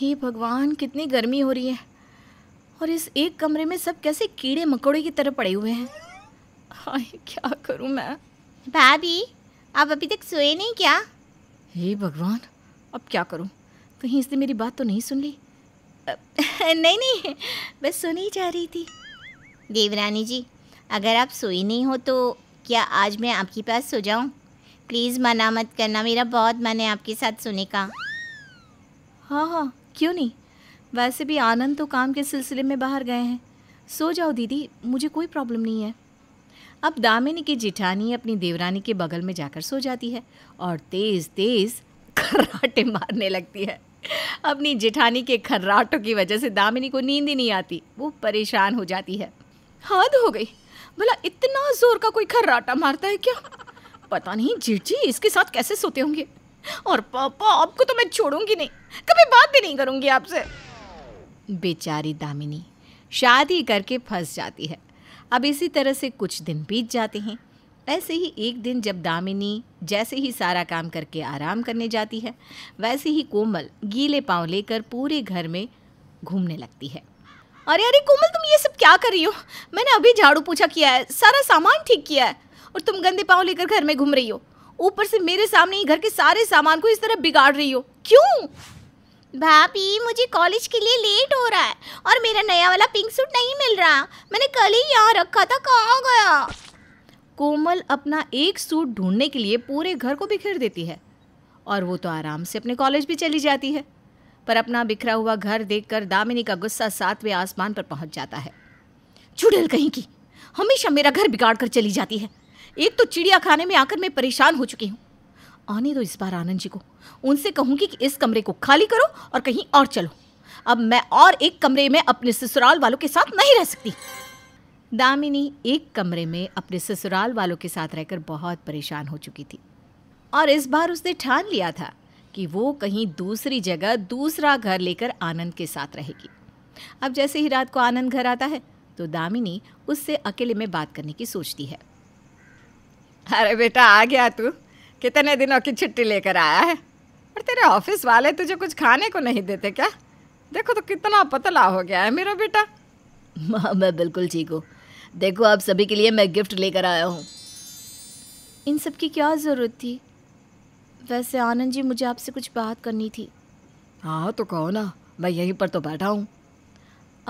हे भगवान कितनी गर्मी हो रही है और इस एक कमरे में सब कैसे कीड़े मकोड़े की तरह पड़े हुए हैं हाय क्या करूं मैं भाभी आप अभी तक सोए नहीं क्या हे भगवान अब क्या करूं कहीं इसने मेरी बात तो नहीं सुन ली नहीं नहीं बस सुन ही जा रही थी देवरानी जी अगर आप सोई नहीं हो तो क्या आज मैं आपके पास सो जाऊं प्लीज़ मना मत करना मेरा बहुत मन है आपके साथ सोने का हाँ हाँ क्यों नहीं वैसे भी आनंद तो काम के सिलसिले में बाहर गए हैं सो जाओ दीदी मुझे कोई प्रॉब्लम नहीं है अब दामिनी की जिठानी अपनी देवरानी के बगल में जाकर सो जाती है और तेज़ तेज़ खर्राटे मारने लगती है अपनी जिठानी के खर्राटों की वजह से दामिनी को नींद ही नहीं आती वो परेशान हो जाती है हद हो गई भला इतना जोर का कोई खर्राटा मारता है क्या पता नहीं जीठ जी इसके साथ कैसे सोते होंगे और पापा आपको तो मैं छोड़ूंगी नहीं कभी बात भी नहीं करूंगी आपसे बेचारी दामिनी शादी करके फंस जाती है अब इसी तरह से कुछ दिन बीत जाते हैं ऐसे ही एक दिन जब दामिनी जैसे ही सारा काम करके आराम करने जाती है वैसे ही कोमल गीले पाँव लेकर पूरे घर में घूमने लगती है अरे अरे कोमल तुम ये सब क्या कर रही हो मैंने अभी झाड़ू पूछा किया है सारा सामान ठीक किया है और तुम गंदे पाँव लेकर घर में घूम रही हो ऊपर से मेरे सामने ही घर के सारे सामान को इस तरह बिगाड़ रही हो क्यों भाभी मुझे कॉलेज के लिए लेट हो रहा है और मेरा नया वाला पिंक सूट नहीं मिल रहा मैंने कल ही यहाँ रखा था कहाँ गया कोमल अपना एक सूट ढूंढने के लिए पूरे घर को बिखेर देती है और वो तो आराम से अपने कॉलेज भी चली जाती है पर अपना बिखरा हुआ घर देखकर दामिनी का गुस्सा सातवें आसमान पर पहुंच जाता है चुड़ैल कहीं की हमेशा मेरा घर बिगाड़ कर चली जाती है एक तो चिड़िया खाने में आकर मैं परेशान हो चुकी हूँ आने दो इस बार आनंद जी को उनसे कहूँगी कि इस कमरे को खाली करो और कहीं और चलो अब मैं और एक कमरे में अपने ससुराल वालों के साथ नहीं रह सकती दामिनी एक कमरे में अपने ससुराल वालों के साथ रहकर बहुत परेशान हो चुकी थी और इस बार उसने ठान लिया था कि वो कहीं दूसरी जगह दूसरा घर लेकर आनंद के साथ रहेगी अब जैसे ही रात को आनंद घर आता है तो दामिनी उससे अकेले में बात करने की सोचती है अरे बेटा आ गया तू कितने दिनों की छुट्टी लेकर आया है और तेरे ऑफिस वाले तुझे कुछ खाने को नहीं देते क्या देखो तो कितना पतला हो गया है मेरा बेटा माँ मैं बिल्कुल ठीक हूँ देखो आप सभी के लिए मैं गिफ्ट लेकर आया हूँ इन सब की क्या ज़रूरत थी वैसे आनंद जी मुझे आपसे कुछ बात करनी थी हाँ तो कहो ना मैं यहीं पर तो बैठा हूँ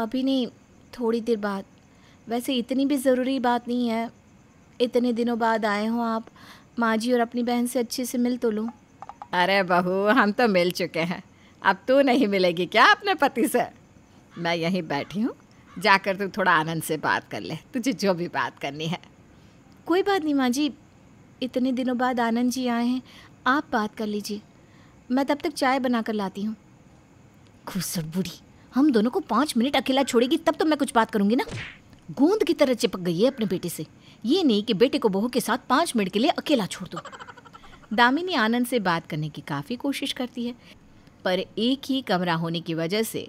अभी नहीं थोड़ी देर बाद वैसे इतनी भी ज़रूरी बात नहीं है इतने दिनों बाद आए हो आप माँ जी और अपनी बहन से अच्छे से मिल तो लो अरे बहू हम तो मिल चुके हैं अब तू नहीं मिलेगी क्या अपने पति से मैं यहीं बैठी हूँ जाकर तू थोड़ा आनंद से बात कर ले तुझे जो भी बात करनी है कोई बात नहीं माँ जी इतने दिनों बाद आनंद जी आए हैं आप बात कर लीजिए मैं तब तक चाय बना कर लाती हूँ घुसर बूढ़ी हम दोनों को पाँच मिनट अकेला छोड़ेगी तब तो मैं कुछ बात करूँगी ना गूंद की तरह चिपक गई है अपने बेटे से ये नहीं कि बेटे को बहू के साथ पाँच मिनट के लिए अकेला छोड़ दो दामिनी आनंद से बात करने की काफ़ी कोशिश करती है पर एक ही कमरा होने की वजह से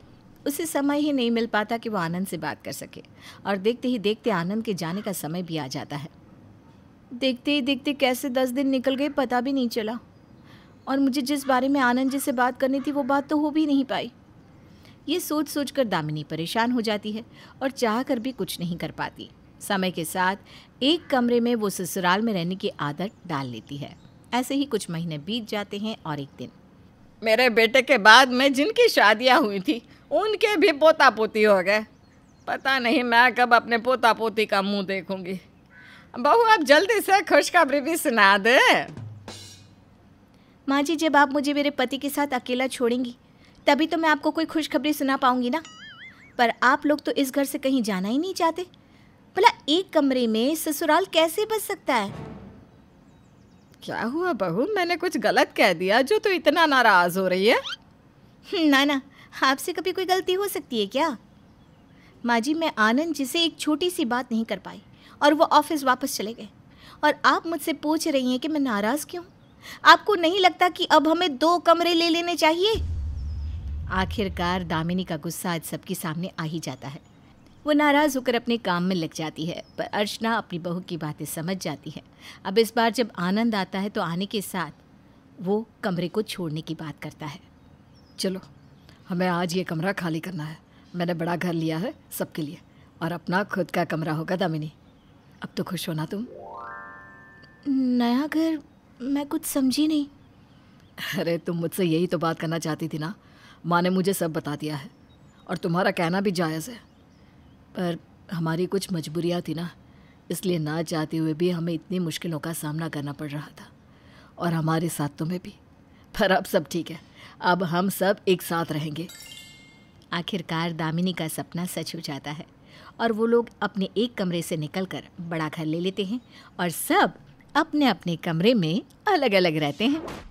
उसे समय ही नहीं मिल पाता कि वो आनंद से बात कर सके और देखते ही देखते आनंद के जाने का समय भी आ जाता है देखते ही देखते कैसे दस दिन निकल गए पता भी नहीं चला और मुझे जिस बारे में आनंद जी से बात करनी थी वो बात तो हो भी नहीं पाई ये सोच सोच कर दामिनी परेशान हो जाती है और चाह कर भी कुछ नहीं कर पाती समय के साथ एक कमरे में वो ससुराल में रहने की आदत डाल लेती है ऐसे ही कुछ महीने बीत जाते हैं और एक दिन मेरे बेटे के बाद में जिनकी शादियाँ हुई थी उनके भी पोता पोती हो गए पता नहीं मैं कब अपने पोता पोती का मुंह देखूंगी बहू आप जल्दी से खुशखबरी भी सुना दे माँ जी जब आप मुझे मेरे पति के साथ अकेला छोड़ेंगी तभी तो मैं आपको कोई खुशखबरी सुना पाऊंगी ना पर आप लोग तो इस घर से कहीं जाना ही नहीं चाहते भला एक कमरे में ससुराल कैसे बच सकता है क्या हुआ बहू मैंने कुछ गलत कह दिया जो तो इतना नाराज हो रही है ना ना आपसे कभी कोई गलती हो सकती है क्या माँ जी मैं आनंद जी से एक छोटी सी बात नहीं कर पाई और वो ऑफिस वापस चले गए और आप मुझसे पूछ रही हैं कि मैं नाराज़ क्यों आपको नहीं लगता कि अब हमें दो कमरे ले लेने चाहिए आखिरकार दामिनी का गुस्सा आज सबके सामने आ ही जाता है वो नाराज़ होकर अपने काम में लग जाती है पर अर्चना अपनी बहू की बातें समझ जाती है अब इस बार जब आनंद आता है तो आने के साथ वो कमरे को छोड़ने की बात करता है चलो हमें आज ये कमरा खाली करना है मैंने बड़ा घर लिया है सबके लिए और अपना खुद का कमरा होगा दामिनी अब तो खुश हो तुम नया घर मैं कुछ समझी नहीं अरे तुम मुझसे यही तो बात करना चाहती थी ना माँ ने मुझे सब बता दिया है और तुम्हारा कहना भी जायज़ है पर हमारी कुछ मजबूरियाँ थी ना इसलिए ना चाहते हुए भी हमें इतनी मुश्किलों का सामना करना पड़ रहा था और हमारे साथ तुम्हें तो भी पर अब सब ठीक है अब हम सब एक साथ रहेंगे आखिरकार दामिनी का सपना सच हो जाता है और वो लोग अपने एक कमरे से निकलकर बड़ा घर ले लेते हैं और सब अपने अपने कमरे में अलग अलग रहते हैं